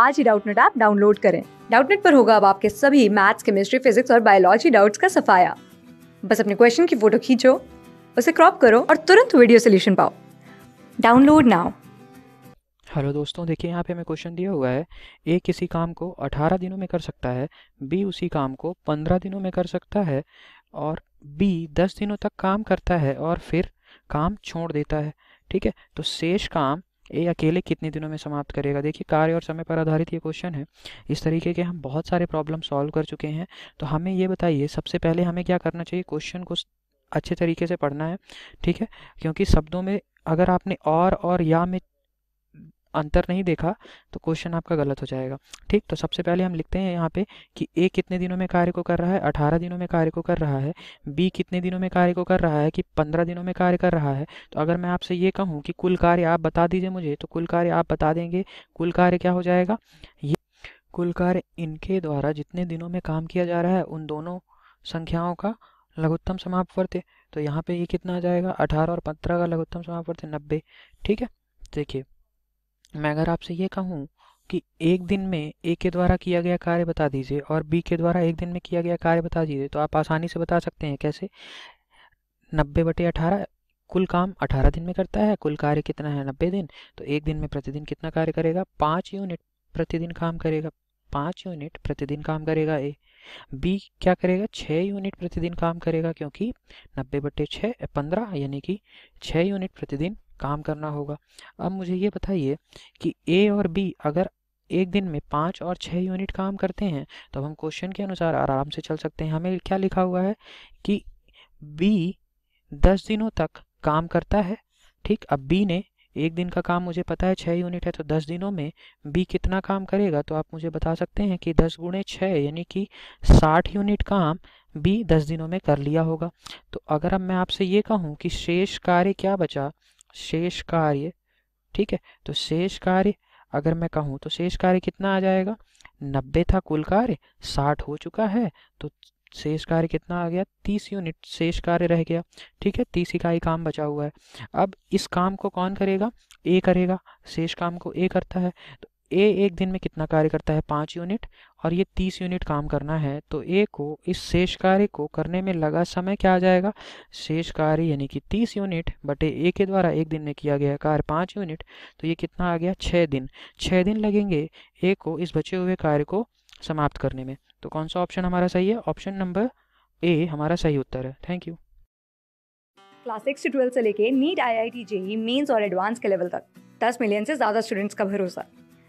आज ही Doubtnut app download करें डाउटनेट पर होगा अब आपके सभी मैथ्स केमिस्ट्री फिजिक्स और बायोलॉजी डाउट्स का सफाया बस अपने क्वेश्चन की फोटो खींचो उसे क्रॉप करो और तुरंत वीडियो सोल्यूशन पाओ डाउनलोड नाउ हेलो दोस्तों देखिए यहाँ पे हमें क्वेश्चन दिया हुआ है ए किसी काम को 18 दिनों में कर सकता है बी उसी काम को 15 दिनों में कर सकता है और बी 10 दिनों तक काम करता है और फिर काम छोड़ देता है ठीक है तो शेष काम ये अकेले कितने दिनों में समाप्त करेगा देखिए कार्य और समय पर आधारित ये क्वेश्चन है इस तरीके के हम बहुत सारे प्रॉब्लम सॉल्व कर चुके हैं तो हमें ये बताइए सबसे पहले हमें क्या करना चाहिए क्वेश्चन को अच्छे तरीके से पढ़ना है ठीक है क्योंकि शब्दों में अगर आपने और और या में अंतर नहीं देखा तो क्वेश्चन आपका गलत हो जाएगा ठीक तो सबसे पहले हम लिखते हैं यहाँ पे कि ए कितने दिनों में कार्य को कर रहा है अठारह दिनों में कार्य को कर रहा है बी कितने दिनों में कार्य को कर रहा है कि पंद्रह दिनों में कार्य कर रहा है तो अगर मैं आपसे ये कहूँ कि कुल कार्य आप बता दीजिए मुझे तो कुल कार्य आप बता देंगे कुल कार्य क्या हो जाएगा ये कुल कार्य इनके द्वारा जितने दिनों में काम किया जा रहा है उन दोनों संख्याओं का लघुत्तम समाप्त समापवर्त्य तो यहाँ पे ये कितना आ जाएगा अठारह और पंद्रह का लघुत्तम समाप्त समापवर्त्य नब्बे ठीक है देखिए मैं अगर आपसे ये कहूँ कि एक दिन में ए के द्वारा किया गया कार्य बता दीजिए और बी के द्वारा एक दिन में किया गया कार्य बता दीजिए तो आप आसानी से बता सकते हैं कैसे नब्बे बटे अठारह कुल काम अठारह दिन में करता है कुल कार्य कितना है नब्बे दिन तो एक दिन में प्रतिदिन कितना कार्य करेगा पाँच यूनिट प्रतिदिन काम करेगा पाँच यूनिट प्रतिदिन काम करेगा ए बी क्या करेगा छः यूनिट प्रतिदिन काम करेगा क्योंकि नब्बे बटे छः पंद्रह यानी कि छः यूनिट प्रतिदिन काम करना होगा अब मुझे ये बताइए कि ए और बी अगर एक दिन में पाँच और छः यूनिट काम करते हैं तो हम क्वेश्चन के अनुसार आराम से चल सकते हैं हमें क्या लिखा हुआ है कि बी दस दिनों तक काम करता है ठीक अब बी ने एक दिन का काम मुझे पता है छः यूनिट है तो दस दिनों में बी कितना काम करेगा तो आप मुझे बता सकते हैं कि दस गुणे छः यानी कि साठ यूनिट काम बी दस दिनों में कर लिया होगा तो अगर अब मैं आपसे ये कहूँ कि शेष कार्य क्या बचा शेष कार्य ठीक है तो शेष कार्य अगर मैं कहूँ तो शेष कार्य कितना आ जाएगा नब्बे था कुल कार्य साठ हो चुका है तो शेष कार्य कितना आ गया तीस यूनिट शेष कार्य रह गया ठीक है तीस इकाई काम बचा हुआ है अब इस काम को कौन करेगा ए करेगा शेष काम को ए करता है तो ए एक दिन में कितना कार्य करता है पाँच यूनिट और ये तीस यूनिट काम करना है तो ए को इस शेष कार्य को करने में लगा समय क्या आ जाएगा शेष कार्य यानी कि तीस यूनिट बटे ए के द्वारा एक दिन में किया गया कार्य पाँच यूनिट तो ये कितना आ गया छः दिन छः दिन लगेंगे ए को इस बचे हुए कार्य को समाप्त करने में तो कौन सा ऑप्शन हमारा सही है ऑप्शन नंबर ए हमारा सही उत्तर है थैंक यू क्लास सिक्स से ट्वेल्थ से लेके NEET I I T JEE mains और एडवांस के लेवल तक दस मिलियन से ज़्यादा स्टूडेंट्स का भरोसा